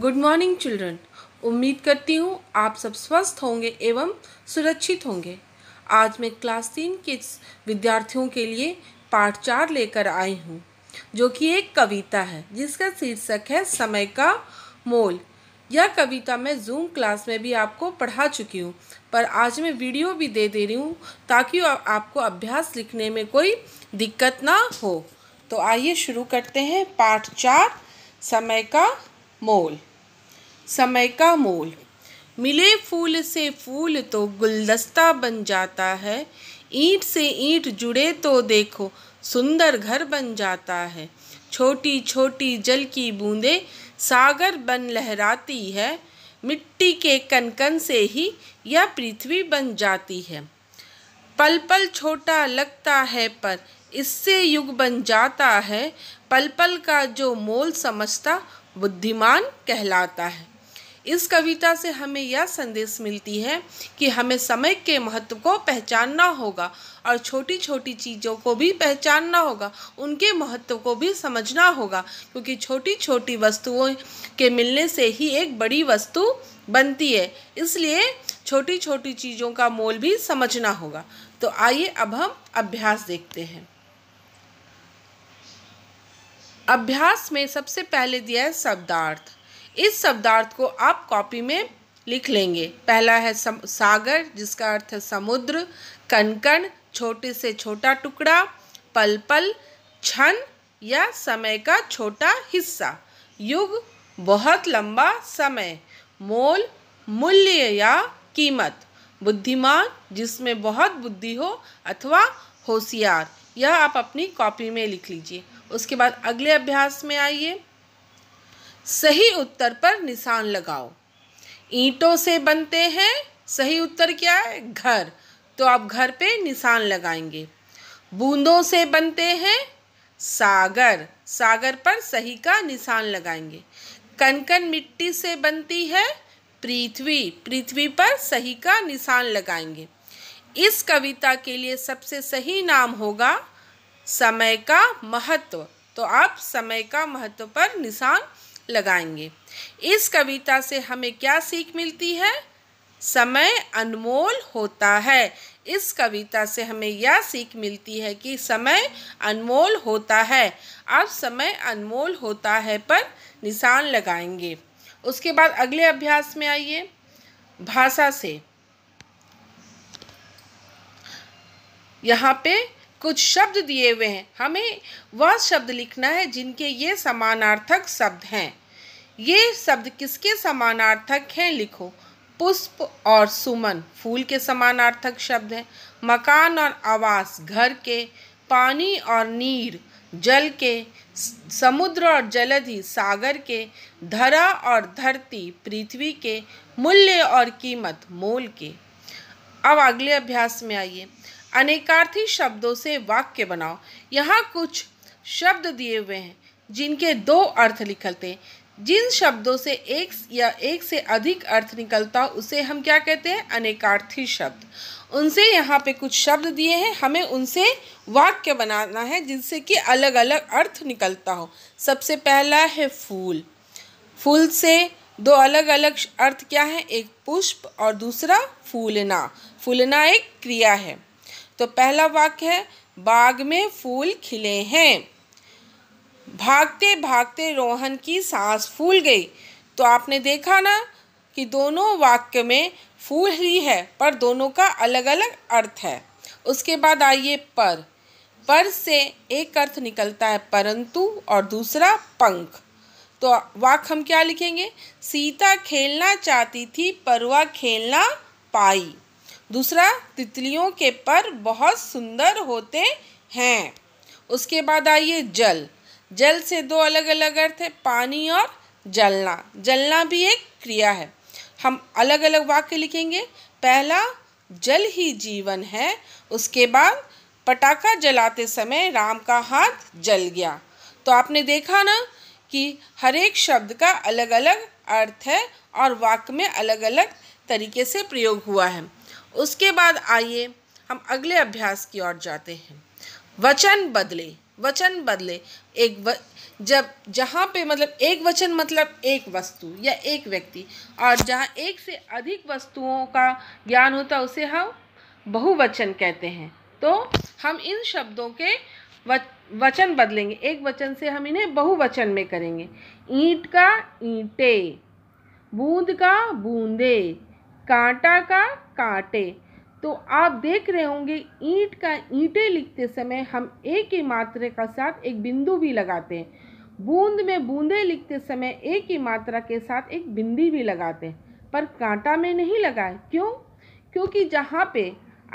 good morning children उम्मीद करती हूँ आप सब स्वस्थ होंगे एवं सुरक्षित होंगे आज मैं क्लास तीन के विद्यार्थियों के लिए पाठ चार लेकर आई हूँ जो कि एक कविता है जिसका शीर्षक है समय का मोल यह कविता मैं जूम क्लास में भी आपको पढ़ा चुकी हूँ पर आज मैं वीडियो भी दे दे रही हूँ ताकि आपको अभ्यास लिखने में कोई दिक्कत ना हो तो आइए शुरू करते हैं पाठ चार समय का मोल समय का मोल मिले फूल से फूल तो गुलदस्ता बन जाता है ईंट से ईंट जुड़े तो देखो सुंदर घर बन जाता है छोटी छोटी जल की बूंदें सागर बन लहराती है मिट्टी के कनकन से ही यह पृथ्वी बन जाती है पल पल छोटा लगता है पर इससे युग बन जाता है पल पल का जो मोल समझता बुद्धिमान कहलाता है इस कविता से हमें यह संदेश मिलती है कि हमें समय के महत्व को पहचानना होगा और छोटी छोटी चीज़ों को भी पहचानना होगा उनके महत्व को भी समझना होगा क्योंकि छोटी छोटी वस्तुओं के मिलने से ही एक बड़ी वस्तु बनती है इसलिए छोटी छोटी चीज़ों का मोल भी समझना होगा तो आइए अब हम अभ्यास देखते हैं अभ्यास में सबसे पहले दिया है शब्दार्थ इस शब्दार्थ को आप कॉपी में लिख लेंगे पहला है सम, सागर जिसका अर्थ है समुद्र कनकन छोटे से छोटा टुकड़ा पल पल क्षण या समय का छोटा हिस्सा युग बहुत लंबा समय मोल मूल्य या कीमत बुद्धिमान जिसमें बहुत बुद्धि हो अथवा होशियार यह आप अपनी कॉपी में लिख लीजिए उसके बाद अगले अभ्यास में आइए सही उत्तर पर निशान लगाओ ईंटों से बनते हैं सही उत्तर क्या है घर तो आप घर पे निशान लगाएंगे बूंदों से बनते हैं सागर सागर पर सही का निशान लगाएंगे कनकन मिट्टी से बनती है पृथ्वी पृथ्वी पर सही का निशान लगाएंगे इस कविता के लिए सबसे सही नाम होगा समय का महत्व तो आप समय का महत्व पर निशान लगाएंगे इस कविता से हमें क्या सीख मिलती है समय अनमोल होता है इस कविता से हमें यह सीख मिलती है कि समय अनमोल होता है आप समय अनमोल होता है पर निशान लगाएंगे उसके बाद अगले अभ्यास में आइए भाषा से यहाँ पे कुछ शब्द दिए हुए हैं हमें वह शब्द लिखना है जिनके ये समानार्थक शब्द हैं ये शब्द किसके समानार्थक हैं लिखो पुष्प और सुमन फूल के समानार्थक शब्द हैं मकान और आवास घर के पानी और नीर जल के समुद्र और जलधि सागर के धरा और धरती पृथ्वी के मूल्य और कीमत मोल के अब अगले अभ्यास में आइए अनेकार्थी शब्दों से वाक्य बनाओ यहाँ कुछ शब्द दिए हुए हैं जिनके दो अर्थ निकलते हैं जिन शब्दों से एक या एक से अधिक अर्थ निकलता उसे हम क्या कहते हैं अनेकार्थी शब्द उनसे यहाँ पे कुछ शब्द दिए हैं हमें उनसे वाक्य बनाना है जिनसे कि अलग अलग अर्थ निकलता हो सबसे पहला है फूल फूल से दो अलग अलग अर्थ क्या है एक पुष्प और दूसरा फूलना फूलना एक क्रिया है तो पहला वाक्य है बाग में फूल खिले हैं भागते भागते रोहन की सांस फूल गई तो आपने देखा ना कि दोनों वाक्य में फूल ही है पर दोनों का अलग अलग अर्थ है उसके बाद आइए पर पर से एक अर्थ निकलता है परंतु और दूसरा पंख तो वाक हम क्या लिखेंगे सीता खेलना चाहती थी पर वह खेलना पाई दूसरा तितलियों के पर बहुत सुंदर होते हैं उसके बाद आइए जल जल से दो अलग अलग अर्थ है पानी और जलना जलना भी एक क्रिया है हम अलग अलग वाक्य लिखेंगे पहला जल ही जीवन है उसके बाद पटाखा जलाते समय राम का हाथ जल गया तो आपने देखा ना कि हर एक शब्द का अलग अलग अर्थ है और वाक्य में अलग अलग तरीके से प्रयोग हुआ है उसके बाद आइए हम अगले अभ्यास की ओर जाते हैं वचन बदले वचन बदले एक व, जब जहाँ पे मतलब एक वचन मतलब एक वस्तु या एक व्यक्ति और जहाँ एक से अधिक वस्तुओं का ज्ञान होता है उसे हम बहुवचन कहते हैं तो हम इन शब्दों के वच, वचन बदलेंगे एक वचन से हम इन्हें बहुवचन में करेंगे ईंट का ईंटे बूंद का बूंदे कांटा का काटे तो आप देख रहे होंगे ईंट का ईंटे लिखते समय हम एक ही मात्रा का साथ एक बिंदु भी लगाते हैं बूंद में बूंदे लिखते समय एक ही मात्रा के साथ एक बिंदी भी लगाते हैं पर कांटा में नहीं लगाए क्यों क्योंकि जहाँ पे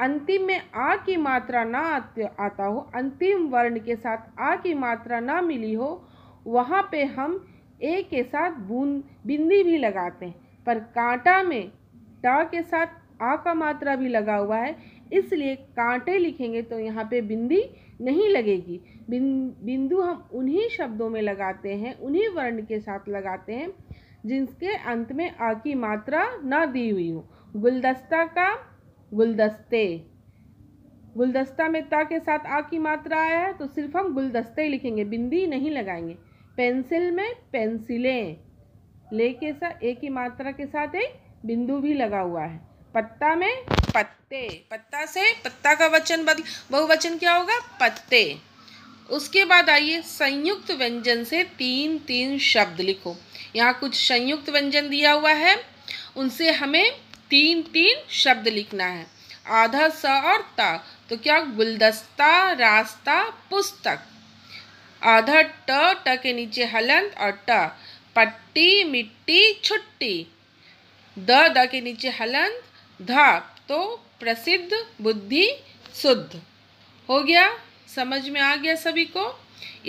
अंतिम में आ की मात्रा ना आता हो अंतिम वर्ण के साथ आ की मात्रा ना मिली हो वहाँ पे हम ए के साथ बूंद बिंदी भी लगाते हैं पर कांटा में ट के साथ आ का मात्रा भी लगा हुआ है इसलिए कांटे लिखेंगे तो यहाँ पे बिंदी नहीं लगेगी बिंदु हम उन्हीं शब्दों में लगाते हैं उन्हीं वर्ण के साथ लगाते हैं जिनके अंत में आ की मात्रा ना दी हुई हो गुलदस्ता का गुलदस्ते गुलदस्ता में ता के साथ आ की मात्रा आया है तो सिर्फ हम गुलदस्ते लिखेंगे बिंदी नहीं लगाएंगे पेंसिल में पेंसिलें ले के साथ एक ही मात्रा के साथ एक बिंदु भी लगा हुआ है पत्ता में पत्ते पत्ता से पत्ता का वचन बहुवचन क्या होगा पत्ते उसके बाद आइए संयुक्त व्यंजन से तीन तीन शब्द लिखो यहाँ कुछ संयुक्त व्यंजन दिया हुआ है उनसे हमें तीन तीन शब्द लिखना है आधा स और ता तो क्या गुलदस्ता रास्ता पुस्तक आधा ट ट के नीचे हलंत और ट पट्टी मिट्टी छुट्टी द द के नीचे हलंत धा तो प्रसिद्ध बुद्धि शुद्ध हो गया समझ में आ गया सभी को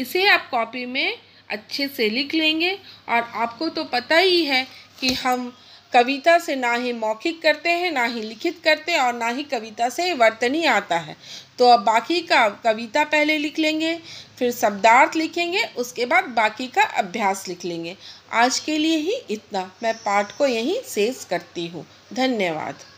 इसे आप कॉपी में अच्छे से लिख लेंगे और आपको तो पता ही है कि हम कविता से ना ही मौखिक करते हैं ना ही लिखित करते हैं और ना ही कविता से वर्तनी आता है तो अब बाकी का कविता पहले लिख लेंगे फिर शब्दार्थ लिखेंगे उसके बाद बाकी का अभ्यास लिख लेंगे आज के लिए ही इतना मैं पाठ को यहीं शेष करती हूँ धन्यवाद